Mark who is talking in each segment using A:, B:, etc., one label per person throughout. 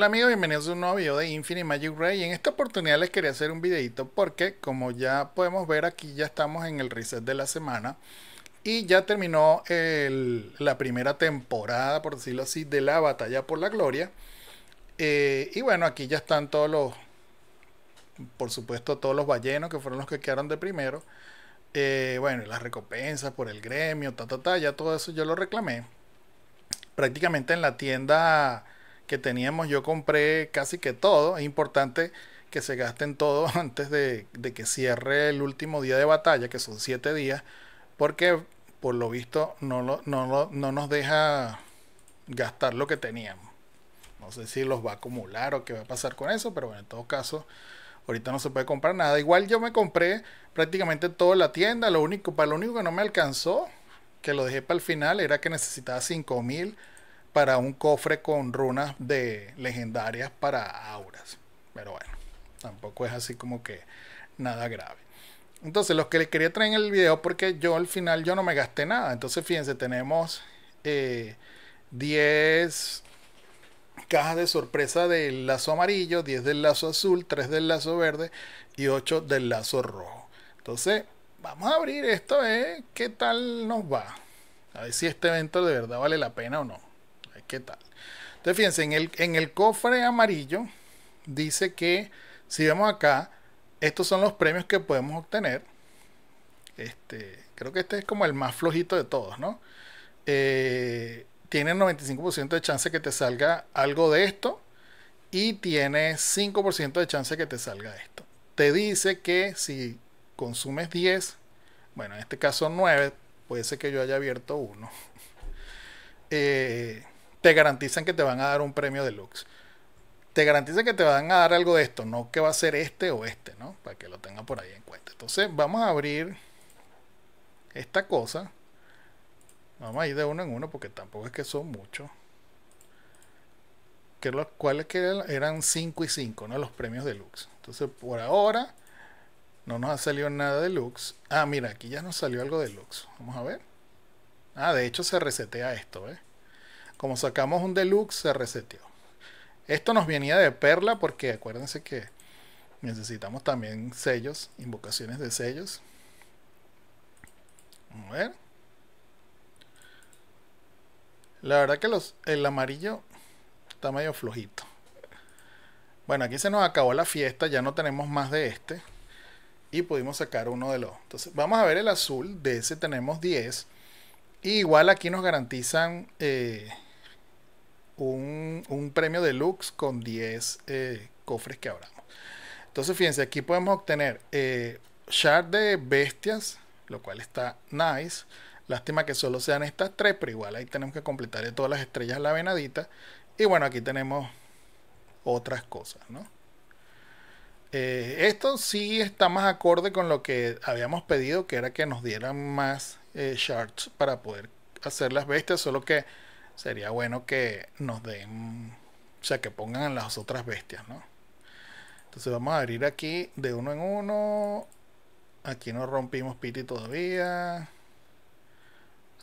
A: Hola amigos, bienvenidos a un nuevo video de Infinity Magic Ray. en esta oportunidad les quería hacer un videito porque como ya podemos ver aquí ya estamos en el reset de la semana. Y ya terminó la primera temporada, por decirlo así, de la batalla por la gloria. Eh, y bueno, aquí ya están todos los, por supuesto, todos los ballenos que fueron los que quedaron de primero. Eh, bueno, las recompensas por el gremio, ta, ta, ta, ya todo eso yo lo reclamé. Prácticamente en la tienda que teníamos, yo compré casi que todo. Es importante que se gasten todo antes de, que cierre el último día de batalla, que son siete días, porque por lo visto no, no, no nos deja gastar lo que teníamos. No sé si los va a acumular o qué va a pasar con eso, pero bueno, en todo caso, ahorita no se puede comprar nada. Igual yo me compré prácticamente toda la tienda, lo único, para lo único que no me alcanzó, que lo dejé para el final, era que necesitaba mil para un cofre con runas de legendarias para auras. Pero bueno, tampoco es así como que nada grave. Entonces, los que les quería traer en el video, porque yo al final yo no me gasté nada. Entonces, fíjense, tenemos 10 eh, cajas de sorpresa del lazo amarillo, 10 del lazo azul, 3 del lazo verde y 8 del lazo rojo. Entonces, vamos a abrir esto, ¿eh? ¿Qué tal nos va? A ver si este evento de verdad vale la pena o no qué tal. Entonces, fíjense, en el, en el cofre amarillo dice que, si vemos acá, estos son los premios que podemos obtener. Este, creo que este es como el más flojito de todos, ¿no? Eh, tiene 95% de chance que te salga algo de esto y tiene 5% de chance que te salga esto. Te dice que si consumes 10, bueno, en este caso 9, puede ser que yo haya abierto uno. Eh, te garantizan que te van a dar un premio deluxe. Te garantizan que te van a dar algo de esto, no que va a ser este o este, ¿no? Para que lo tenga por ahí en cuenta. Entonces vamos a abrir esta cosa. Vamos a ir de uno en uno porque tampoco es que son muchos. Que los cuales que eran 5 y 5, ¿no? Los premios deluxe. Entonces por ahora no nos ha salido nada deluxe. Ah, mira, aquí ya nos salió algo deluxe. Vamos a ver. Ah, de hecho se resetea esto, ¿eh? Como sacamos un deluxe, se reseteó. Esto nos venía de perla porque acuérdense que necesitamos también sellos, invocaciones de sellos. A ver. La verdad que el amarillo está medio flojito. Bueno, aquí se nos acabó la fiesta, ya no tenemos más de este. Y pudimos sacar uno de los. Entonces, vamos a ver el azul, de ese tenemos 10. Y igual aquí nos garantizan eh, un, premio deluxe con 10 eh, cofres que abramos. Entonces, fíjense, aquí podemos obtener eh, Shards de bestias, lo cual está nice. Lástima que solo sean estas tres, pero igual ahí tenemos que completar todas las estrellas la venadita. Y bueno, aquí tenemos otras cosas, ¿no? Eh, esto sí está más acorde con lo que habíamos pedido, que era que nos dieran más shards para poder hacer las bestias, solo que Sería bueno que nos den, o sea, que pongan las otras bestias, ¿no? Entonces vamos a abrir aquí de uno en uno. Aquí no rompimos Piti todavía.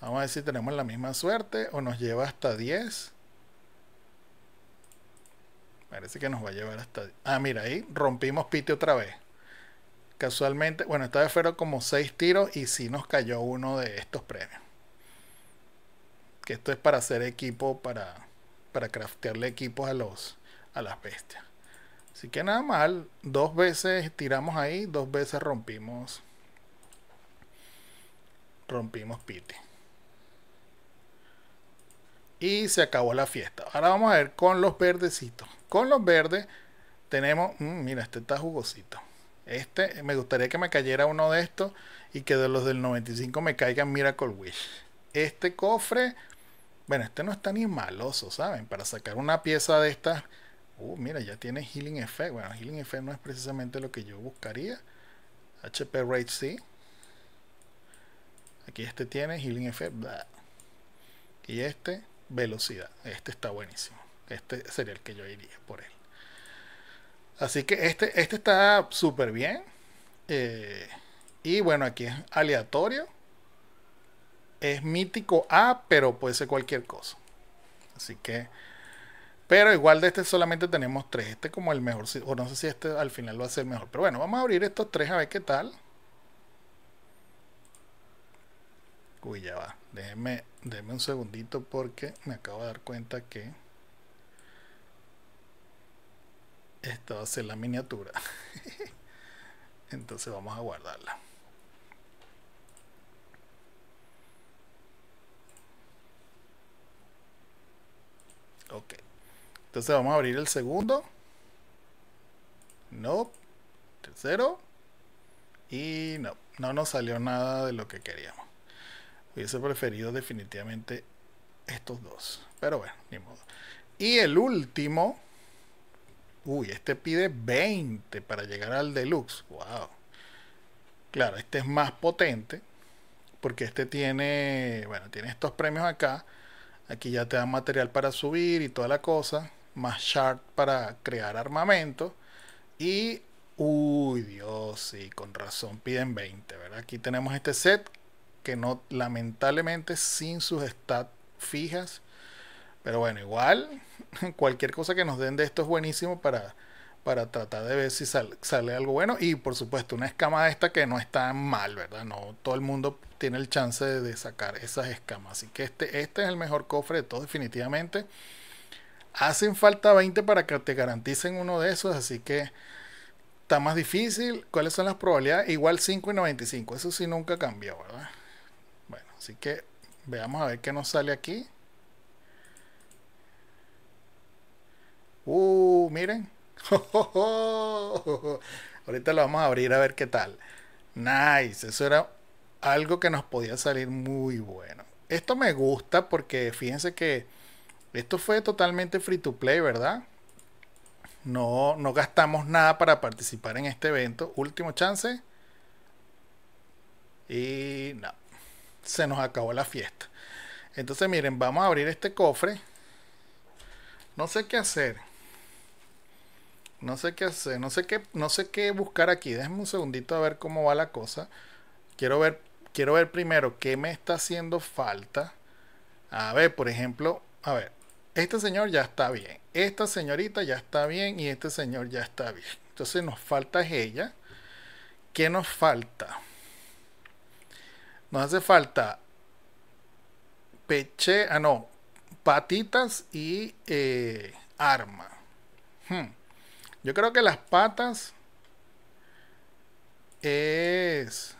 A: Vamos a ver si tenemos la misma suerte o nos lleva hasta 10. Parece que nos va a llevar hasta... Ah, mira, ahí rompimos Piti otra vez. Casualmente, bueno, esta vez fueron como 6 tiros y sí nos cayó uno de estos premios que esto es para hacer equipo, para, para craftearle equipos a, los, a las bestias. Así que nada mal, dos veces tiramos ahí, dos veces rompimos, rompimos piti. Y se acabó la fiesta. Ahora vamos a ver con los verdecitos. Con los verdes tenemos, mm, mira, este está jugosito. Este, me gustaría que me cayera uno de estos y que de los del 95 me caigan Miracle Wish. Este cofre bueno, este no está ni maloso, ¿saben? Para sacar una pieza de estas. Uh, mira, ya tiene Healing Effect. Bueno, Healing Effect no es precisamente lo que yo buscaría. HP Rate sí. Aquí este tiene Healing Effect. Y este, velocidad. Este está buenísimo. Este sería el que yo iría por él. Así que este, este está súper bien. Eh, y bueno, aquí es aleatorio es mítico A, ah, pero puede ser cualquier cosa. Así que. Pero igual de este solamente tenemos tres. Este como el mejor. O no sé si este al final va a ser mejor. Pero bueno, vamos a abrir estos tres a ver qué tal. Uy, ya va. Déjenme, déjeme un segundito porque me acabo de dar cuenta que. Esta va a ser la miniatura. Entonces vamos a guardarla. Ok. Entonces vamos a abrir el segundo. No. Nope. Tercero. Y no. No nos salió nada de lo que queríamos. Hubiese preferido definitivamente estos dos. Pero bueno, ni modo. Y el último. Uy, este pide 20 para llegar al deluxe. Wow. Claro, este es más potente. Porque este tiene. Bueno, tiene estos premios acá. Aquí ya te dan material para subir y toda la cosa. Más shard para crear armamento. Y, uy, Dios, sí, con razón piden 20, ¿verdad? Aquí tenemos este set que no, lamentablemente, sin sus stats fijas. Pero bueno, igual, cualquier cosa que nos den de esto es buenísimo para para tratar de ver si sale, algo bueno. Y por supuesto, una escama de esta que no está mal, ¿verdad? No todo el mundo tiene el chance de, sacar esas escamas. Así que este, este es el mejor cofre de todos, definitivamente. Hacen falta 20 para que te garanticen uno de esos, así que está más difícil. ¿Cuáles son las probabilidades? Igual 5 y 95. Eso sí nunca cambió, ¿verdad? Bueno, así que veamos a ver qué nos sale aquí. Uh, miren, Ahorita lo vamos a abrir a ver qué tal. Nice, eso era algo que nos podía salir muy bueno. Esto me gusta porque fíjense que esto fue totalmente free to play, ¿verdad? No, no gastamos nada para participar en este evento. Último chance. Y no, se nos acabó la fiesta. Entonces miren, vamos a abrir este cofre. No sé qué hacer. No sé qué hacer, no sé qué, no sé qué buscar aquí. Déjenme un segundito a ver cómo va la cosa. Quiero ver, quiero ver primero qué me está haciendo falta. A ver, por ejemplo, a ver, este señor ya está bien, esta señorita ya está bien y este señor ya está bien. Entonces nos falta ella. ¿Qué nos falta? Nos hace falta peche, ah no, patitas y eh, arma. Hmm. Yo creo que las patas es...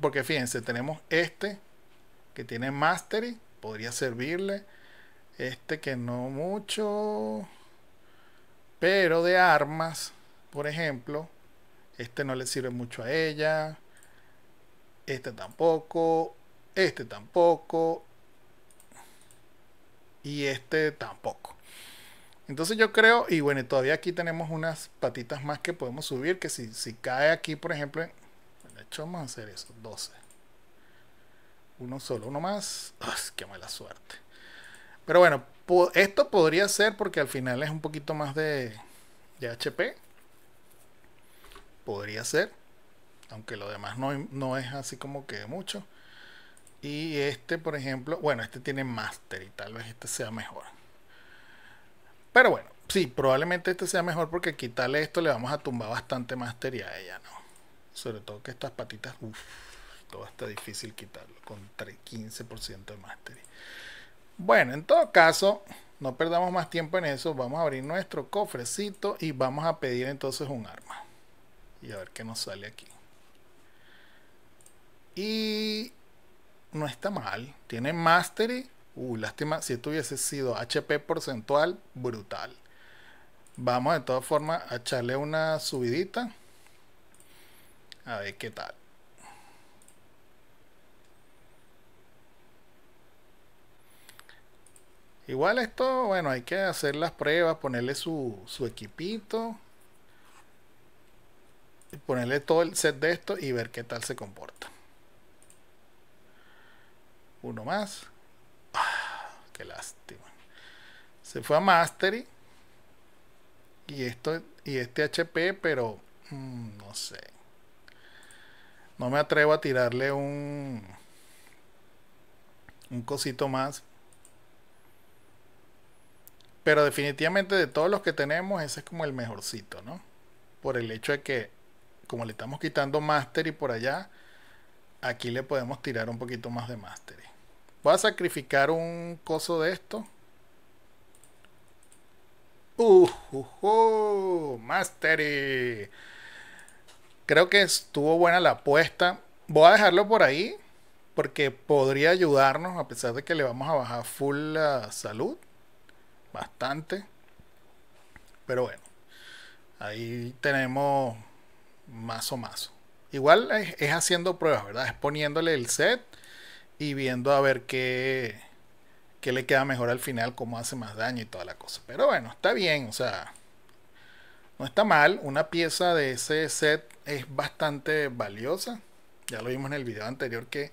A: Porque fíjense, tenemos este que tiene mastery, podría servirle. Este que no mucho. Pero de armas, por ejemplo, este no le sirve mucho a ella. Este tampoco. Este tampoco. Y este tampoco. Entonces yo creo, y bueno, todavía aquí tenemos unas patitas más que podemos subir, que si, cae aquí, por ejemplo, de hecho vamos a hacer eso, 12. Uno solo, uno más. qué mala suerte! Pero bueno, esto podría ser porque al final es un poquito más de, de HP. Podría ser. Aunque lo demás no, no es así como que mucho. Y este, por ejemplo, bueno, este tiene master y tal vez este sea mejor. Pero bueno, sí, probablemente este sea mejor porque quitarle esto le vamos a tumbar bastante Mastery a ella, ¿no? Sobre todo que estas patitas, uff, todo está difícil quitarlo con 15% de mastery. Bueno, en todo caso, no perdamos más tiempo en eso. Vamos a abrir nuestro cofrecito y vamos a pedir entonces un arma. Y a ver qué nos sale aquí. Y no está mal. Tiene mastery Uh, lástima, si esto hubiese sido HP porcentual, brutal. Vamos de todas formas a echarle una subidita. A ver qué tal. Igual esto, bueno, hay que hacer las pruebas, ponerle su, su equipito. ponerle todo el set de esto y ver qué tal se comporta. Uno más qué lástima. Se fue a Mastery. Y esto y este HP, pero mm, no sé. No me atrevo a tirarle un un cosito más. Pero definitivamente de todos los que tenemos, ese es como el mejorcito, ¿no? Por el hecho de que como le estamos quitando mastery por allá, aquí le podemos tirar un poquito más de mastery. Voy a sacrificar un coso de esto. Uh, uh, Mastery. Creo que estuvo buena la apuesta. Voy a dejarlo por ahí. Porque podría ayudarnos. A pesar de que le vamos a bajar full la salud. Bastante. Pero bueno. Ahí tenemos mazo mazo. Igual es, es haciendo pruebas, ¿verdad? Es poniéndole el set y viendo a ver qué, qué le queda mejor al final, cómo hace más daño y toda la cosa. Pero bueno, está bien, o sea, no está mal. Una pieza de ese set es bastante valiosa. Ya lo vimos en el video anterior que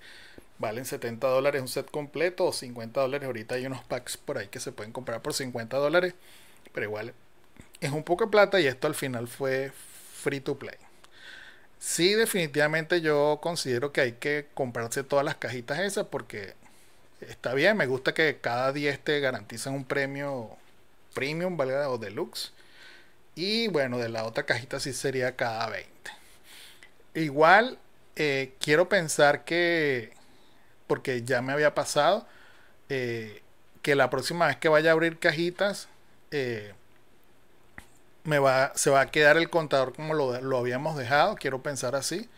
A: valen 70 dólares un set completo o 50 dólares. Ahorita hay unos packs por ahí que se pueden comprar por 50 dólares. Pero igual es un poco de plata y esto al final fue free to play. Sí, definitivamente yo considero que hay que comprarse todas las cajitas esas porque está bien, me gusta que cada 10 te garantizan un premio premium, O deluxe. Y bueno, de la otra cajita sí sería cada 20. Igual, eh, quiero pensar que, porque ya me había pasado, eh, que la próxima vez que vaya a abrir cajitas, eh, me va, se va a quedar el contador como lo, habíamos dejado, quiero pensar así.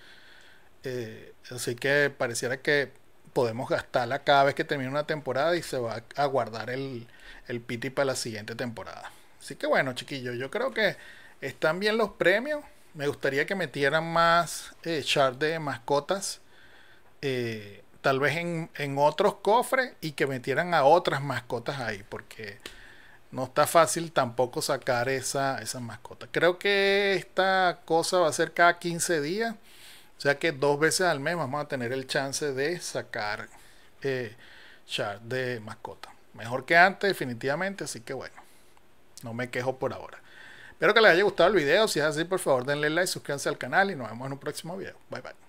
A: Eh, así que pareciera que podemos gastarla cada vez que termine una temporada y se va a guardar el, el piti para la siguiente temporada. Así que bueno, chiquillos, yo creo que están bien los premios. Me gustaría que metieran más shards eh, de mascotas. Eh, tal vez en, en otros cofres y que metieran a otras mascotas ahí. Porque no está fácil tampoco sacar esa, esa mascota. Creo que esta cosa va a ser cada 15 días. O sea que dos veces al mes vamos a tener el chance de sacar eh, de mascota. Mejor que antes, definitivamente. Así que bueno, no me quejo por ahora. Espero que les haya gustado el video. Si es así, por favor denle like, suscríbanse al canal y nos vemos en un próximo video. Bye bye.